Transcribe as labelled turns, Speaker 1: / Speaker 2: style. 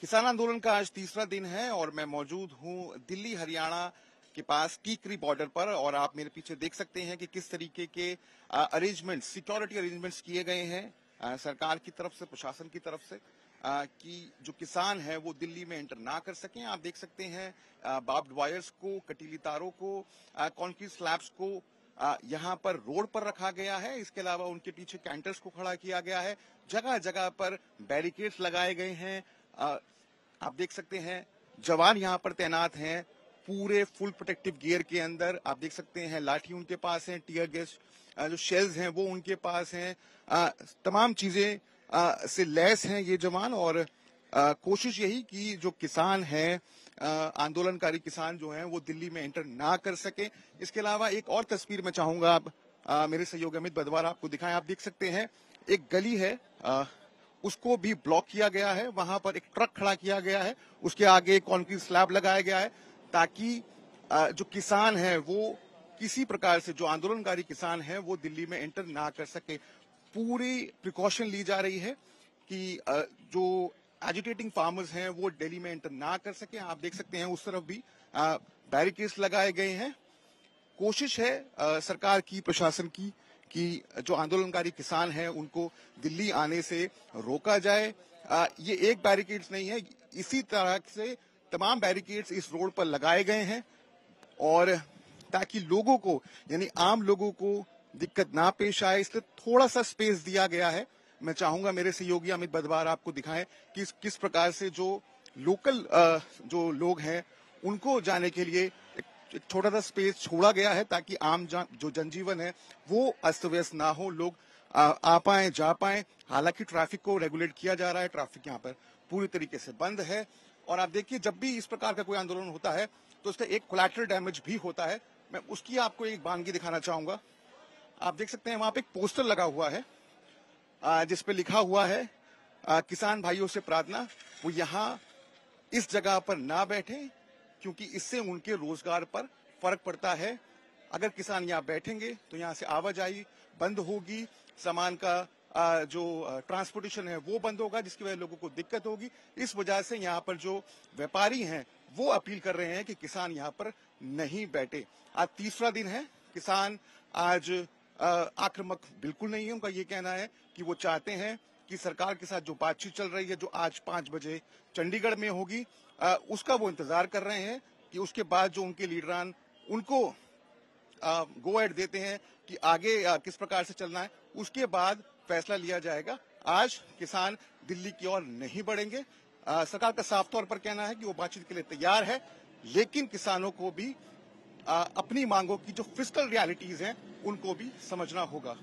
Speaker 1: किसान आंदोलन का आज तीसरा दिन है और मैं मौजूद हूं दिल्ली हरियाणा के पास कीकरी बॉर्डर पर और आप मेरे पीछे देख सकते हैं कि किस तरीके के अरेंजमेंट सिक्योरिटी अरेंजमेंट्स किए गए हैं सरकार की तरफ से प्रशासन की तरफ से आ, कि जो किसान है वो दिल्ली में एंटर ना कर सकें आप देख सकते हैं बाब्ड वायर्स को कटीली तारों को कॉन्क्रीट स्लैब्स को यहाँ पर रोड पर रखा गया है इसके अलावा उनके पीछे कैंटर्स को खड़ा किया गया है जगह जगह पर बैरिकेड्स लगाए गए हैं आप देख सकते हैं जवान यहाँ पर तैनात हैं पूरे फुल प्रोटेक्टिव गियर के अंदर आप देख सकते हैं लाठी उनके पास है टीयर गैस जो शेल्स हैं वो उनके पास हैं तमाम चीजें से लैस हैं ये जवान और आ, कोशिश यही कि जो किसान हैं आंदोलनकारी किसान जो हैं वो दिल्ली में एंटर ना कर सके इसके अलावा एक और तस्वीर मैं चाहूंगा आप आ, मेरे सहयोग अमित बदवार आपको दिखाएं आप देख सकते हैं एक गली है आ, उसको भी ब्लॉक किया गया है वहां पर एक ट्रक खड़ा किया गया है उसके आगे कॉन्क्रीट स्लैब लगाया गया है ताकि जो किसान है वो किसी प्रकार से जो आंदोलनकारी किसान है वो दिल्ली में एंटर ना कर सके पूरी प्रिकॉशन ली जा रही है कि जो एजुटेटिंग फार्मर्स हैं वो दिल्ली में एंटर ना कर सके आप देख सकते हैं उस तरफ भी बैरिकेड्स लगाए गए हैं कोशिश है सरकार की प्रशासन की कि जो आंदोलनकारी किसान हैं उनको दिल्ली आने से रोका जाए आ, ये एक बैरिकेड्स नहीं है इसी तरह से तमाम बैरिकेड्स इस रोड पर लगाए गए हैं और ताकि लोगों को यानी आम लोगों को दिक्कत ना पेश आए इसलिए थोड़ा सा स्पेस दिया गया है मैं चाहूंगा मेरे सहयोगी अमित बदवार आपको दिखाएं कि किस प्रकार से जो लोकल जो लोग हैं उनको जाने के लिए छोटा सा स्पेस छोड़ा गया है ताकि आम जो जनजीवन है वो अस्त व्यस्त ना हो लोग आ, आ पाए जा पाए हालांकि ट्रैफिक को रेगुलेट किया जा रहा है ट्रैफिक यहाँ पर पूरी तरीके से बंद है और आप देखिए जब भी इस प्रकार का कोई आंदोलन होता है तो उसका एक कोलेटरल डैमेज भी होता है मैं उसकी आपको एक बानगी दिखाना चाहूंगा आप देख सकते हैं वहां पे एक पोस्टर लगा हुआ है जिसपे लिखा हुआ है किसान भाइयों से प्रार्थना वो यहाँ इस जगह पर ना बैठे क्योंकि इससे उनके रोजगार पर फर्क पड़ता है अगर किसान यहाँ बैठेंगे तो यहाँ से आवाजाही बंद होगी सामान का जो ट्रांसपोर्टेशन है वो बंद होगा जिसकी वजह लोगों को दिक्कत होगी इस वजह से यहाँ पर जो व्यापारी हैं वो अपील कर रहे हैं कि किसान यहाँ पर नहीं बैठे आज तीसरा दिन है किसान आज आक्रामक बिल्कुल नहीं है उनका ये कहना है कि वो चाहते हैं कि सरकार के साथ जो बातचीत चल रही है जो आज पांच बजे चंडीगढ़ में होगी आ, उसका वो इंतजार कर रहे हैं कि उसके बाद जो उनके लीडरान उनको गो एड देते हैं कि आगे आ, किस प्रकार से चलना है उसके बाद फैसला लिया जाएगा आज किसान दिल्ली की ओर नहीं बढ़ेंगे आ, सरकार का साफ तौर पर कहना है कि वो बातचीत के लिए तैयार है लेकिन किसानों को भी आ, अपनी मांगों की जो फिजिकल रियलिटीज हैं उनको भी समझना होगा